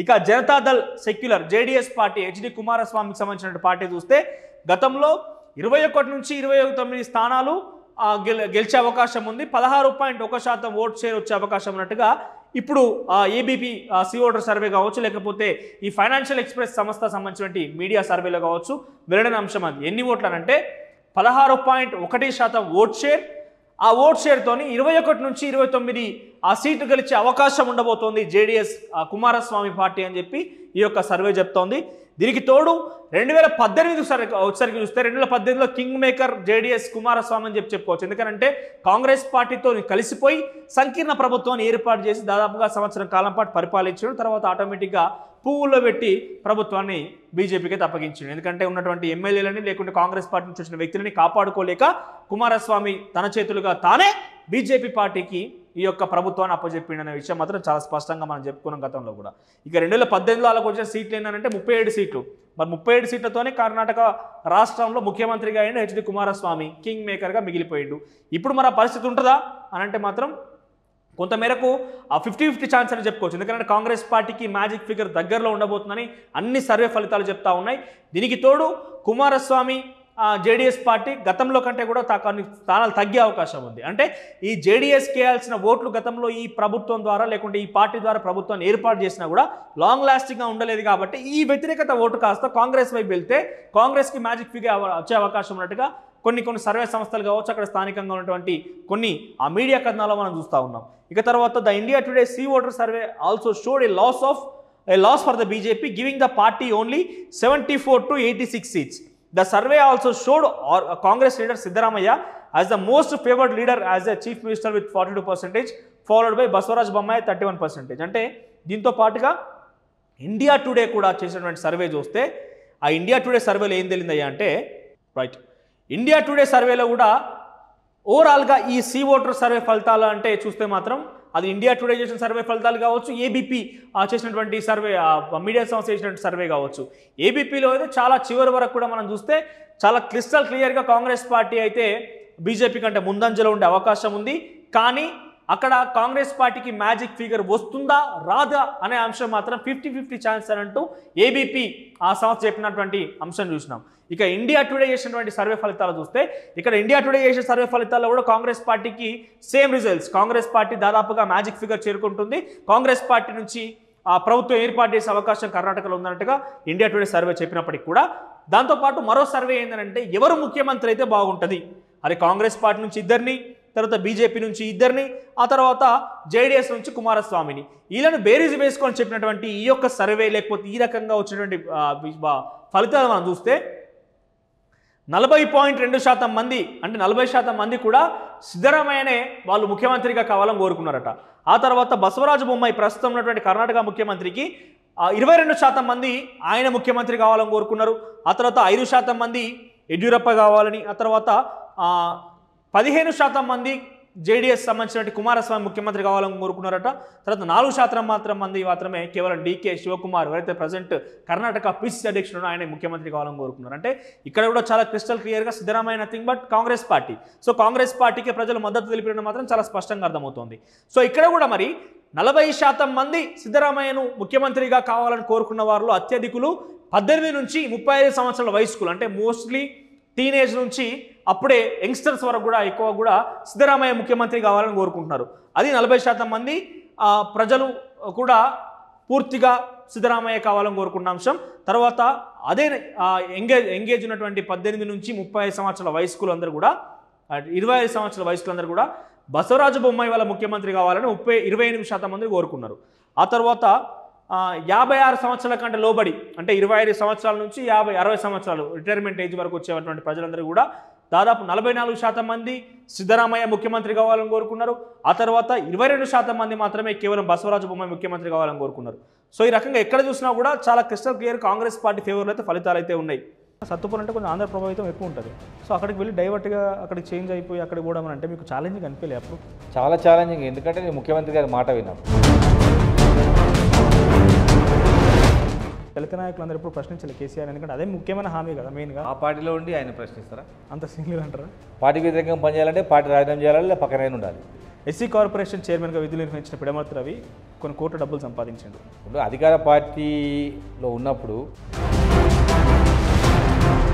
ఇక Janata Dal secular JDS party HD కుమారస్వామికి సంబంధించిన పార్టీ చూస్తే గతంలో ఇరవై ఒకటి నుంచి ఇరవై తొమ్మిది స్థానాలు గెలిచే అవకాశం ఉంది పదహారు పాయింట్ ఒక శాతం ఓట్ షేర్ వచ్చే అవకాశం ఉన్నట్టుగా ఇప్పుడు ఏబీపీ సి ఓటర్ సర్వే కావచ్చు లేకపోతే ఈ ఫైనాన్షియల్ ఎక్స్ప్రెస్ సంస్థ సంబంధించినటువంటి మీడియా సర్వేలో కావచ్చు వెల్లడిన అంశం అది ఎన్ని అంటే పదహారు పాయింట్ ఒకటి శాతం ఓట్ షేర్ ఆ ఓట్ షేర్తోని ఇరవై ఒకటి నుంచి ఇరవై తొమ్మిది ఆ సీటు గెలిచే అవకాశం ఉండబోతోంది జేడిఎస్ కుమారస్వామి పార్టీ అని చెప్పి ఈ యొక్క సర్వే చెప్తోంది దీనికి తోడు రెండు వేల పద్దెనిమిది ఒకసారి చూస్తే రెండు వేల పద్దెనిమిదిలో కింగ్ మేకర్ జేడిఎస్ కుమారస్వామి అని చెప్పి చెప్పుకోవచ్చు ఎందుకంటే కాంగ్రెస్ పార్టీతో కలిసిపోయి సంకీర్ణ ప్రభుత్వాన్ని ఏర్పాటు చేసి దాదాపుగా సంవత్సరం కాలం పాటు పరిపాలించడం తర్వాత ఆటోమేటిక్గా పువ్వుల్లో పెట్టి ప్రభుత్వాన్ని బీజేపీకి అప్పగించింది ఎందుకంటే ఉన్నటువంటి ఎమ్మెల్యేలని లేకుంటే కాంగ్రెస్ పార్టీ నుంచి వచ్చిన వ్యక్తులని కాపాడుకోలేక కుమారస్వామి తన చేతులుగా తానే బీజేపీ పార్టీకి ఈ యొక్క ప్రభుత్వాన్ని అప్పచెప్పిండనే విషయం మాత్రం చాలా స్పష్టంగా మనం చెప్పుకున్నాం గతంలో కూడా ఇక రెండు వేల పద్దెనిమిదిలో వాళ్ళకి వచ్చిన సీట్లు ఏంటంటే ముప్పై ఏడు సీట్లు మరి ముప్పై ఏడు సీట్లతోనే కర్ణాటక రాష్ట్రంలో ముఖ్యమంత్రిగా అయిన హెచ్డి కుమారస్వామి కింగ్ మేకర్గా మిగిలిపోయిండు ఇప్పుడు మన పరిస్థితి ఉంటుందా అని అంటే మాత్రం కొంతమేరకు ఆ ఫిఫ్టీ ఫిఫ్టీ ఛాన్స్ అని చెప్పుకోవచ్చు ఎందుకంటే కాంగ్రెస్ పార్టీకి మ్యాజిక్ ఫిగర్ దగ్గరలో ఉండబోతుందని అన్ని సర్వే ఫలితాలు చెప్తా ఉన్నాయి దీనికి తోడు కుమారస్వామి జేడీఎస్ పార్టీ గతంలో కంటే కూడా కొన్ని స్థానాలు తగ్గే అవకాశం ఉంది అంటే ఈ జేడిఎస్ కేయాల్సిన ఓట్లు గతంలో ఈ ప్రభుత్వం ద్వారా లేకుంటే ఈ పార్టీ ద్వారా ప్రభుత్వాన్ని ఏర్పాటు చేసినా కూడా లాంగ్ లాస్టింగ్గా ఉండలేదు కాబట్టి ఈ వ్యతిరేకత ఓటు కాస్త కాంగ్రెస్ వైపు వెళ్తే కాంగ్రెస్కి మ్యాజిక్ ఫిగర్ వచ్చే అవకాశం ఉన్నట్టుగా కొన్ని కొన్ని సర్వే సంస్థలు కావచ్చు అక్కడ స్థానికంగా ఉన్నటువంటి కొన్ని ఆ మీడియా కథనాలు మనం చూస్తూ ఉన్నాం ఇక తర్వాత the India today C voter survey also showed a loss of a loss for the BJP giving the party only seventy four to eighty six seats the survey also showed our Congress leader Siddaramaiah as the most favoured leader as a chief minister with forty two percentage followed by Basavaraj Bommai thirty one percentage అంటే దీంతో పాటుగా India today కూడా చేసినటువంటి survey చూస్తే ఆ India today సర్వేలో ఏం తెలిందయ్యా అంటే రైట్ ఇండియా టుడే సర్వేలో కూడా ఓవరాల్గా ఈ సీ ఓటర్ సర్వే ఫలితాలు అంటే చూస్తే మాత్రం అది ఇండియా టుడే చేసిన సర్వే ఫలితాలు కావచ్చు ఏబీపీ చేసినటువంటి సర్వే మీడియా సంస్థ చేసినటువంటి సర్వే కావచ్చు ఏబీపీలో అయితే చాలా చివరి వరకు కూడా మనం చూస్తే చాలా క్రిస్టల్ క్లియర్గా కాంగ్రెస్ పార్టీ అయితే బీజేపీ కంటే ముందంజలో ఉండే అవకాశం ఉంది కానీ అక్కడ కాంగ్రెస్ పార్టీకి మ్యాజిక్ ఫిగర్ వస్తుందా రాదా అనే అంశం మాత్రం ఫిఫ్టీ ఫిఫ్టీ ఛాన్స్ అని అంటూ ఏబీపీ ఆ సంస్థ చెప్పినటువంటి అంశం చూసినాం ఇక ఇండియా టుడే చేసినటువంటి సర్వే ఫలితాలు చూస్తే ఇక్కడ ఇండియా టుడే చేసిన సర్వే ఫలితాల్లో కూడా కాంగ్రెస్ పార్టీకి సేమ్ రిజల్ట్స్ కాంగ్రెస్ పార్టీ దాదాపుగా మ్యాజిక్ ఫిగర్ చేరుకుంటుంది కాంగ్రెస్ పార్టీ నుంచి ఆ ప్రభుత్వం ఏర్పాటు చేసే అవకాశం కర్ణాటకలో ఉందన్నట్టుగా ఇండియా టుడే సర్వే చెప్పినప్పటికీ కూడా దాంతోపాటు మరో సర్వే ఏంటంటే ఎవరు ముఖ్యమంత్రి అయితే బాగుంటుంది అరే కాంగ్రెస్ పార్టీ నుంచి ఇద్దరిని తర్వాత బీజేపీ నుంచి ఇద్దరిని ఆ తర్వాత జేడీఎస్ నుంచి కుమారస్వామిని వీళ్ళని బేరీజు వేసుకొని చెప్పినటువంటి ఈ యొక్క సర్వే లేకపోతే ఈ రకంగా వచ్చినటువంటి ఫలితాలు మనం చూస్తే నలభై పాయింట్ రెండు శాతం మంది అంటే నలభై శాతం మంది కూడా సిద్ధరామయ్యనే వాళ్ళు ముఖ్యమంత్రిగా కావాలని కోరుకున్నారట ఆ తర్వాత బసవరాజు బొమ్మాయి ప్రస్తుతం ఉన్నటువంటి కర్ణాటక ముఖ్యమంత్రికి ఇరవై రెండు శాతం మంది ఆయన ముఖ్యమంత్రి కావాలని కోరుకున్నారు ఆ తర్వాత ఐదు శాతం మంది యడ్యూరప్ప కావాలని ఆ తర్వాత పదిహేను శాతం మంది జేడిఎస్ సంబంధించినటువంటి కుమారస్వామి ముఖ్యమంత్రి కావాలని కోరుకున్నారట తర్వాత నాలుగు శాతం మాత్రం మంది మాత్రమే కేవలం డీకే శివకుమార్ ఎవరైతే ప్రజెంట్ కర్ణాటక పిసిసి అధ్యక్షుడు ఆయన ముఖ్యమంత్రి కావాలని కోరుకున్నారు అంటే ఇక్కడ కూడా చాలా క్రిస్టల్ క్లియర్గా Siddaramaiah nothing but Congress party so Congress పార్టీకి ప్రజలు మద్దతు తెలిపినట్టు మాత్రం చాలా స్పష్టంగా అర్థమవుతోంది సో ఇక్కడ కూడా మరి నలభై శాతం మంది సిద్ధరామయ్యను ముఖ్యమంత్రిగా కావాలని కోరుకున్న వారిలో అత్యధికులు పద్దెనిమిది నుంచి ముప్పై ఐదు సంవత్సరాల వయస్కులు అంటే మోస్ట్లీ టీనేజ్ నుంచి అప్పుడే యంగ్స్టర్స్ వరకు కూడా ఎక్కువ కూడా సిద్ధరామయ్య ముఖ్యమంత్రి కావాలని కోరుకుంటున్నారు అది నలభై శాతం మంది ప్రజలు కూడా పూర్తిగా సిద్ధరామయ్య కావాలని కోరుకున్న అంశం తర్వాత అదే ఎంగేజ్ ఎంగేజ్ ఉన్నటువంటి పద్దెనిమిది నుంచి ముప్పై సంవత్సరాల వయస్కులందరూ కూడా ఇరవై ఐదు సంవత్సరాల వయస్కులందరూ కూడా బసవరాజు బొమ్మాయి వాళ్ళ ముఖ్యమంత్రి కావాలని ముప్పై ఇరవై ఎనిమిది శాతం మంది కోరుకున్నారు ఆ తర్వాత యాభై ఆరు సంవత్సరాల కంటే లోబడి అంటే ఇరవై ఐదు సంవత్సరాల నుంచి యాభై అరవై సంవత్సరాలు రిటైర్మెంట్ ఏజ్ వరకు వచ్చేటువంటి ప్రజలందరూ కూడా దాదాపు నలభై నాలుగు శాతం మంది సిద్ధరామయ్య ముఖ్యమంత్రి కావాలని కోరుకున్నారు ఆ తర్వాత ఇరవై రెండు శాతం మంది మాత్రమే కేవలం బసవరాజు బొమ్మ ముఖ్యమంత్రి కావాలని కోరుకున్నారు సో ఈ రకంగా ఎక్కడ చూసినా కూడా చాలా క్రిస్టల్ క్లియర్ కాంగ్రెస్ పార్టీ ఫేవర్లో అయితే ఫలితాలు అయితే ఉన్నాయి సత్తుపూర్ అంటే కొంచెం ఆంధ్ర ప్రభావితం ఎక్కువ ఉంటుంది సో అక్కడికి వెళ్ళి డైవర్ట్గా అక్కడికి చేంజ్ అయిపోయి అక్కడికి పోవడం అంటే మీకు ఛాలెంజింగ్ అనిపించలేదు అప్పుడు చాలా ఛాలెంజింగ్ ఎందుకంటే నేను ముఖ్యమంత్రి గారి మాట విన్నాను దళిత నాయకులందరూ ఎప్పుడు ప్రశ్నించాలి కేసీఆర్ ఎందుకంటే అదే ముఖ్యమైన హామీ కదా మెయిన్గా ఆ పార్టీలో ఉండి ఆయన ప్రశ్నిస్తారా అంత సింగిల్ అంటారా పార్టీ వ్యతిరేకంగా పనిచేయాలంటే పార్టీ రాజీనామా చేయాలి లేదా పక్కన ఉండాలి ఎస్సీ కార్పొరేషన్ చైర్మన్గా విధులు నిర్వహించిన పిడమర్తి రవి కొన్ని కోట్ల డబ్బులు సంపాదించాడు ఇప్పుడు అధికార పార్టీలో ఉన్నప్పుడు